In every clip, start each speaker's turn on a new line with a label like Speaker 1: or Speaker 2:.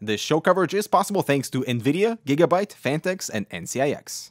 Speaker 1: This show coverage is possible thanks to NVIDIA, Gigabyte, Fantex, and NCIX.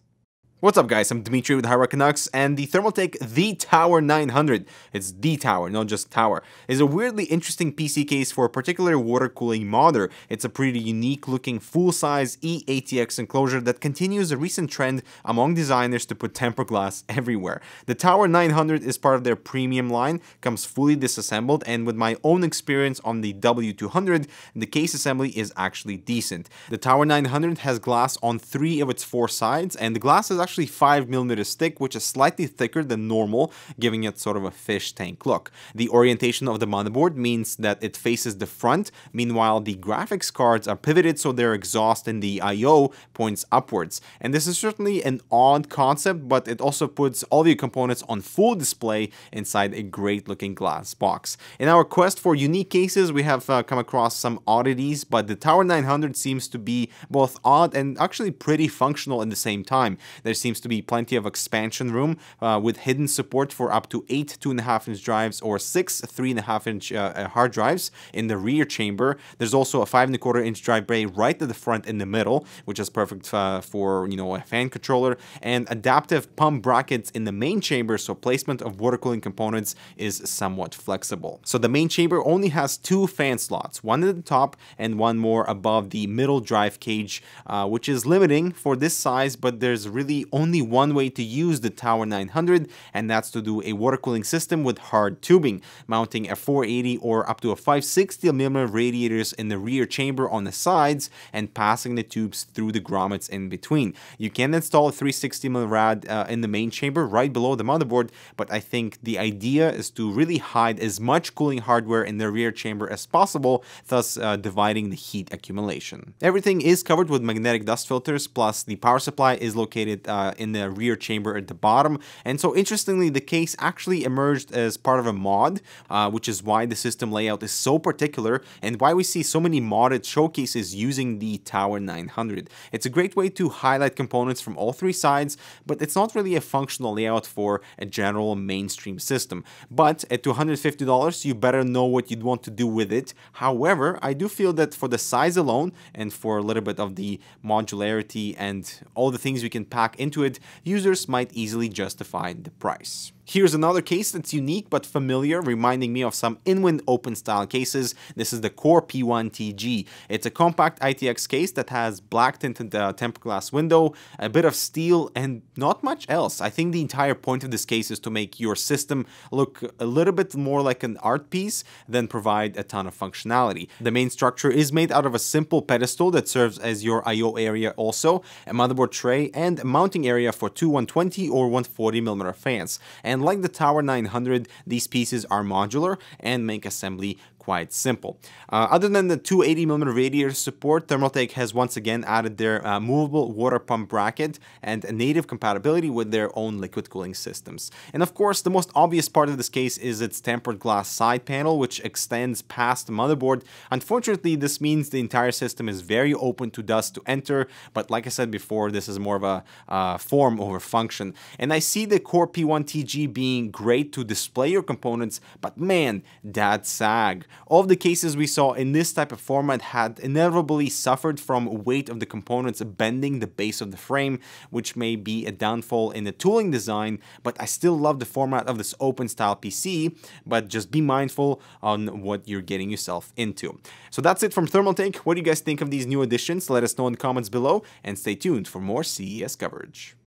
Speaker 1: What's up guys, I'm Dimitri with Hyrule Canucks and the Thermaltake The Tower 900, it's the tower, not just tower, is a weirdly interesting PC case for a particular water cooling modder. It's a pretty unique looking full-size EATX enclosure that continues a recent trend among designers to put tempered glass everywhere. The Tower 900 is part of their premium line, comes fully disassembled and with my own experience on the W200, the case assembly is actually decent. The Tower 900 has glass on three of its four sides and the glass is actually 5 millimeters thick, which is slightly thicker than normal, giving it sort of a fish tank look. The orientation of the motherboard means that it faces the front, meanwhile the graphics cards are pivoted so their exhaust and the I.O. points upwards. And this is certainly an odd concept, but it also puts all the components on full display inside a great looking glass box. In our quest for unique cases, we have uh, come across some oddities, but the Tower 900 seems to be both odd and actually pretty functional at the same time seems to be plenty of expansion room uh, with hidden support for up to eight 2.5 inch drives or six 3.5 inch uh, uh, hard drives in the rear chamber. There's also a five and a quarter inch drive bay right at the front in the middle, which is perfect uh, for, you know, a fan controller, and adaptive pump brackets in the main chamber, so placement of water cooling components is somewhat flexible. So the main chamber only has two fan slots, one at the top and one more above the middle drive cage, uh, which is limiting for this size, but there's really only one way to use the Tower 900, and that's to do a water cooling system with hard tubing, mounting a 480 or up to a 560 mm radiators in the rear chamber on the sides and passing the tubes through the grommets in between. You can install a 360 mm rad uh, in the main chamber right below the motherboard, but I think the idea is to really hide as much cooling hardware in the rear chamber as possible, thus uh, dividing the heat accumulation. Everything is covered with magnetic dust filters, plus the power supply is located uh, uh, in the rear chamber at the bottom. And so interestingly, the case actually emerged as part of a mod, uh, which is why the system layout is so particular and why we see so many modded showcases using the Tower 900. It's a great way to highlight components from all three sides, but it's not really a functional layout for a general mainstream system. But at $250, you better know what you'd want to do with it. However, I do feel that for the size alone and for a little bit of the modularity and all the things we can pack in into it, users might easily justify the price. Here's another case that's unique but familiar, reminding me of some Inwind open style cases. This is the Core P1TG. It's a compact ITX case that has black tinted uh, tempered glass window, a bit of steel, and not much else. I think the entire point of this case is to make your system look a little bit more like an art piece than provide a ton of functionality. The main structure is made out of a simple pedestal that serves as your I.O. area also, a motherboard tray, and a mounting area for two 120 or 140mm fans. And and like the Tower 900, these pieces are modular and make assembly quite simple. Uh, other than the 280mm radiator support, Thermaltake has once again added their uh, movable water pump bracket and native compatibility with their own liquid cooling systems. And of course, the most obvious part of this case is its tempered glass side panel, which extends past the motherboard. Unfortunately, this means the entire system is very open to dust to enter, but like I said before, this is more of a uh, form over function. And I see the Core P1TG being great to display your components, but man, that sag. All of the cases we saw in this type of format had inevitably suffered from weight of the components bending the base of the frame, which may be a downfall in the tooling design, but I still love the format of this open style PC, but just be mindful on what you're getting yourself into. So that's it from Thermaltake. What do you guys think of these new additions? Let us know in the comments below and stay tuned for more CES coverage.